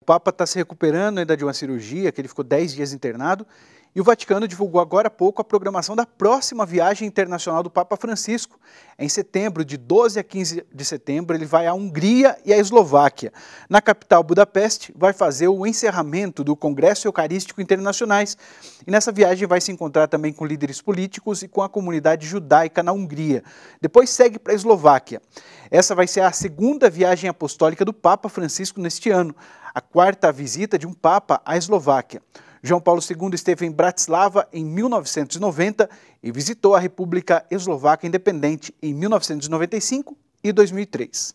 O Papa está se recuperando ainda de uma cirurgia, que ele ficou 10 dias internado, e o Vaticano divulgou agora há pouco a programação da próxima viagem internacional do Papa Francisco. Em setembro, de 12 a 15 de setembro, ele vai à Hungria e à Eslováquia. Na capital Budapeste, vai fazer o encerramento do Congresso Eucarístico Internacionais. E nessa viagem vai se encontrar também com líderes políticos e com a comunidade judaica na Hungria. Depois segue para a Eslováquia. Essa vai ser a segunda viagem apostólica do Papa Francisco neste ano, a quarta visita de um Papa à Eslováquia. João Paulo II esteve em Bratislava em 1990 e visitou a República Eslovaca Independente em 1995 e 2003.